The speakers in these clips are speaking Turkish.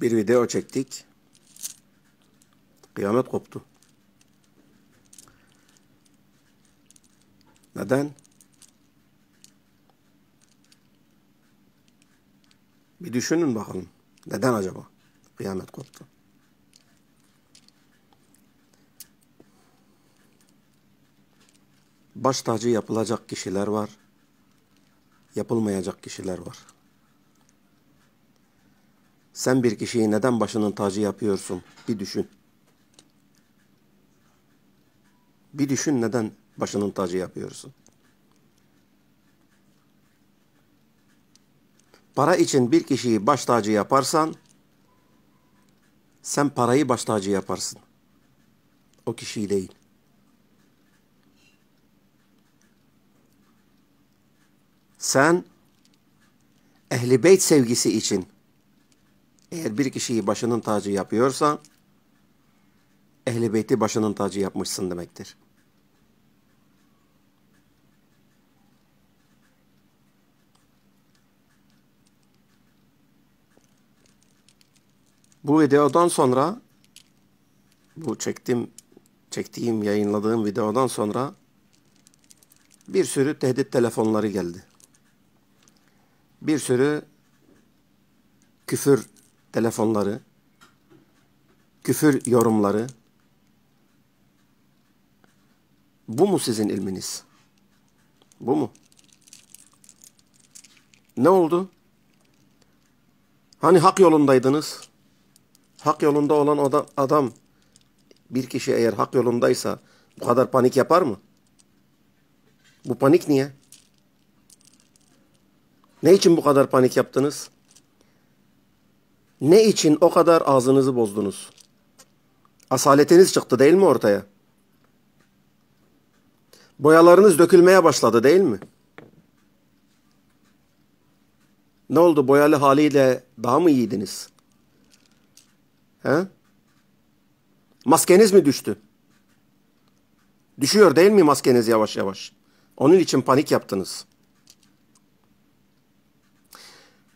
bir video çektik. Kıyamet koptu. Neden? Bir düşünün bakalım. Neden acaba? Kıyamet koptu. Baş tacı yapılacak kişiler var. Yapılmayacak kişiler var. Sen bir kişiyi neden başının tacı yapıyorsun? Bir düşün. Bir düşün neden başının tacı yapıyorsun? Para için bir kişiyi baş tacı yaparsan sen parayı baş tacı yaparsın. O kişiyi değil. Sen ehli beyt sevgisi için eğer bir kişiyi başının tacı yapıyorsan, ehl Beyt'i başının tacı yapmışsın demektir. Bu videodan sonra bu çektim çektiğim yayınladığım videodan sonra bir sürü tehdit telefonları geldi. Bir sürü küfür telefonları, küfür yorumları. Bu mu sizin ilminiz? Bu mu? Ne oldu? Hani hak yolundaydınız? Hak yolunda olan adam bir kişi eğer hak yolundaysa bu kadar panik yapar mı? Bu panik niye? Ne için bu kadar panik yaptınız? Ne için o kadar ağzınızı bozdunuz? Asaletiniz çıktı değil mi ortaya? Boyalarınız dökülmeye başladı değil mi? Ne oldu boyalı haliyle daha mı iyiydiniz? He? Maskeniz mi düştü? Düşüyor değil mi maskeniz yavaş yavaş? Onun için panik yaptınız.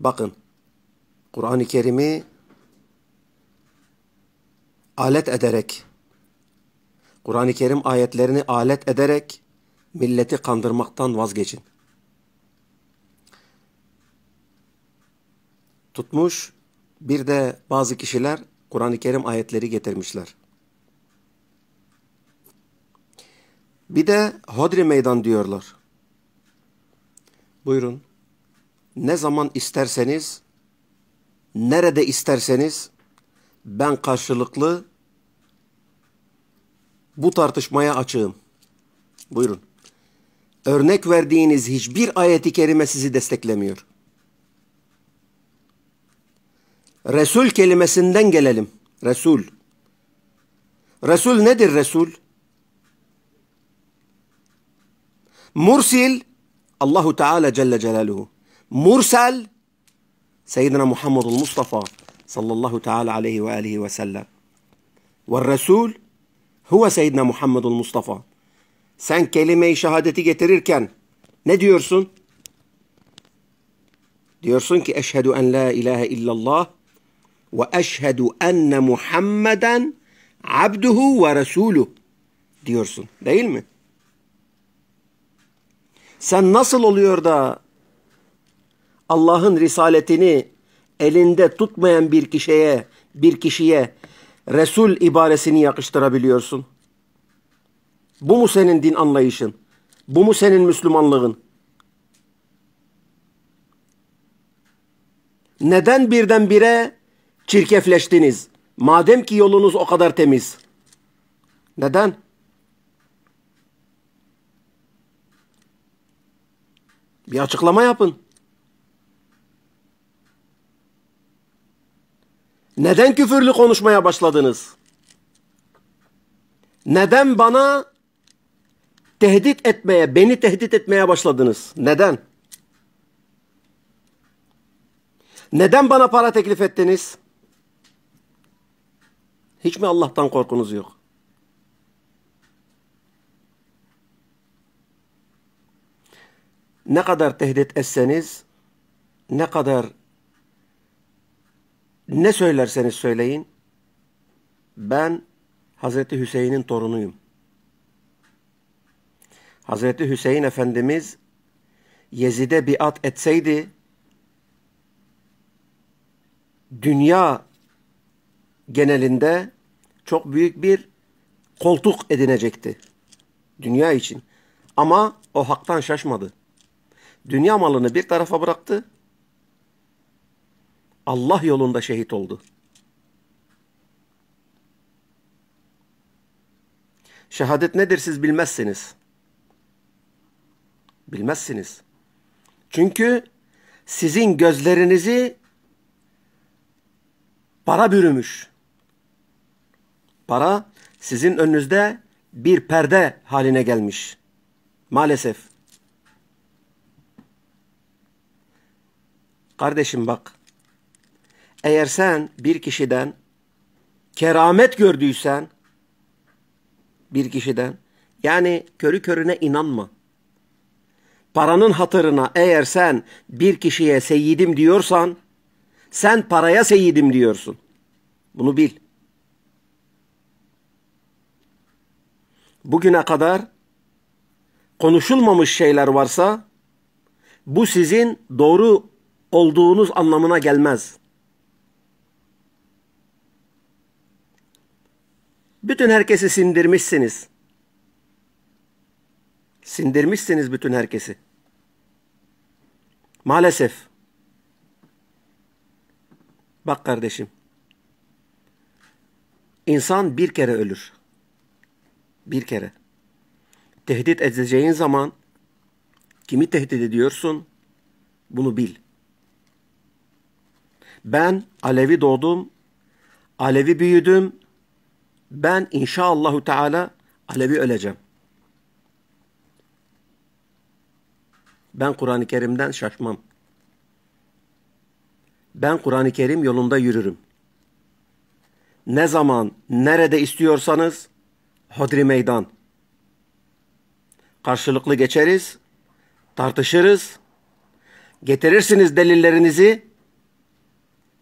Bakın Kur'an-ı Kerim'i alet ederek, Kur'an-ı Kerim ayetlerini alet ederek milleti kandırmaktan vazgeçin. Tutmuş bir de bazı kişiler Kur'an-ı Kerim ayetleri getirmişler. Bir de Hodri Meydan diyorlar. Buyurun. Ne zaman isterseniz nerede isterseniz ben karşılıklı bu tartışmaya açığım. Buyurun. Örnek verdiğiniz hiçbir ayeti kerime sizi desteklemiyor. Resul kelimesinden gelelim. Resul. Resul nedir Resul? Mursil Allahu Teala Celle Celaluhu. Mursel سيدنا محمد المصطفى صلى الله تعالى عليه واله وسلم والرسول هو سيدنا محمد المصطفى sen kelime-i şehadeti getirirken ne diyorsun? Diyorsun ki eşhedü en la ilahe illallah ve eşhedü enne Muhammeden abduhu ve resuluh diyorsun değil mi? Sen nasıl oluyor da Allah'ın risaletini elinde tutmayan bir kişiye, bir kişiye Resul ibaresini yakıştırabiliyorsun? Bu mu senin din anlayışın? Bu mu senin Müslümanlığın? Neden birdenbire çirkefleştiniz? Madem ki yolunuz o kadar temiz. Neden? Bir açıklama yapın. Neden küfürlü konuşmaya başladınız? Neden bana tehdit etmeye, beni tehdit etmeye başladınız? Neden? Neden bana para teklif ettiniz? Hiç mi Allah'tan korkunuz yok? Ne kadar tehdit etseniz, ne kadar ne söylerseniz söyleyin ben Hazreti Hüseyin'in torunuyum. Hazreti Hüseyin Efendimiz Yezid'e biat etseydi dünya genelinde çok büyük bir koltuk edinecekti. Dünya için. Ama o haktan şaşmadı. Dünya malını bir tarafa bıraktı. Allah yolunda şehit oldu. Şehadet nedir siz bilmezsiniz. Bilmezsiniz. Çünkü sizin gözlerinizi para bürümüş. Para sizin önünüzde bir perde haline gelmiş. Maalesef. Kardeşim bak. Eğer sen bir kişiden keramet gördüysen bir kişiden yani körü körüne inanma. Paranın hatırına eğer sen bir kişiye seyidim diyorsan sen paraya seyidim diyorsun. Bunu bil. Bugüne kadar konuşulmamış şeyler varsa bu sizin doğru olduğunuz anlamına gelmez. Bütün herkesi sindirmişsiniz. Sindirmişsiniz bütün herkesi. Maalesef. Bak kardeşim. İnsan bir kere ölür. Bir kere. Tehdit edeceğin zaman kimi tehdit ediyorsun? Bunu bil. Ben Alevi doğdum, Alevi büyüdüm, ben inşallahü teala Alevi öleceğim. Ben Kur'an-ı Kerim'den şaşmam. Ben Kur'an-ı Kerim yolunda yürürüm. Ne zaman, nerede istiyorsanız hodri meydan. Karşılıklı geçeriz, tartışırız, getirirsiniz delillerinizi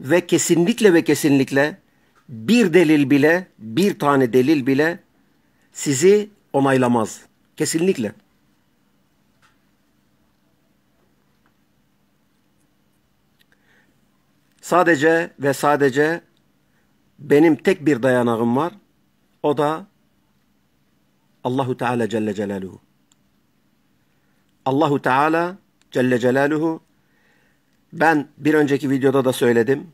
ve kesinlikle ve kesinlikle bir delil bile, bir tane delil bile sizi onaylamaz. Kesinlikle. Sadece ve sadece benim tek bir dayanağım var. O da Allahu Teala Celle Celaluhu. Allahu Teala Celle Celaluhu ben bir önceki videoda da söyledim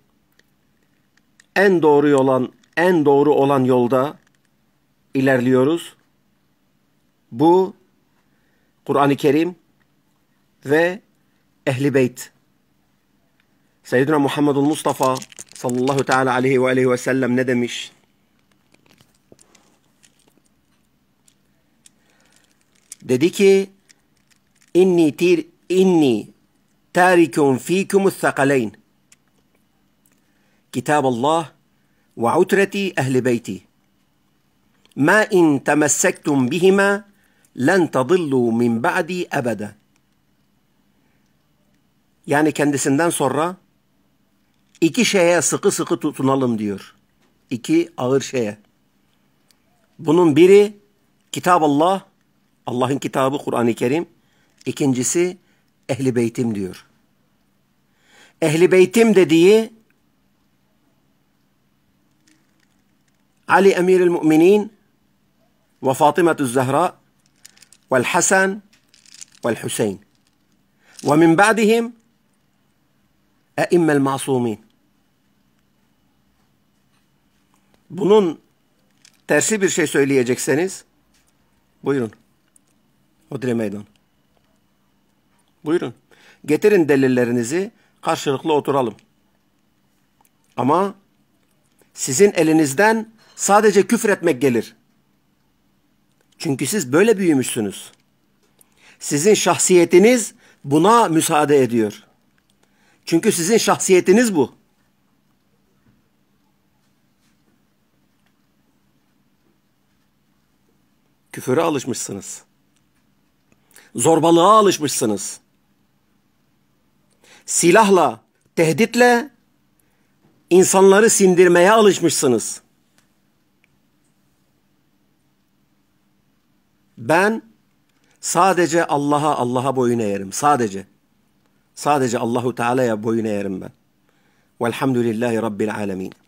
en doğru olan en doğru olan yolda ilerliyoruz. Bu Kur'an-ı Kerim ve Ehli Beyt. Seyyidina Muhammedun Mustafa sallallahu teala aleyhi ve aleyhi ve sellem ne demiş? Dedi ki inni tir inni tarikun fikum thakaleyn كتاب الله وعترة أهل بيتي ما إن تمسكتم بهما لن tadillu min ba'di abada. Yani kendisinden sonra iki şeye sıkı sıkı tutunalım diyor. İki ağır şeye. Bunun biri Kitab Allah, Allah'ın kitabı Kur'an-ı Kerim. İkincisi Ehli Beytim diyor. Ehli Beytim dediği علي أمير المؤمنين وفاطمة الزهراء والحسن والحسين ومن بعدهم أئمة المعصومين Bunun tersi bir şey söyleyecekseniz buyurun. Hodri meydan. Buyurun. Getirin delillerinizi karşılıklı oturalım. Ama sizin elinizden sadece küfür etmek gelir. Çünkü siz böyle büyümüşsünüz. Sizin şahsiyetiniz buna müsaade ediyor. Çünkü sizin şahsiyetiniz bu. Küfüre alışmışsınız. Zorbalığa alışmışsınız. Silahla, tehditle insanları sindirmeye alışmışsınız.'' Ben sadece Allah'a Allah'a boyun eğerim. Sadece. Sadece Allahu Teala'ya boyun eğerim ben. Velhamdülillahi Rabbil Alemin.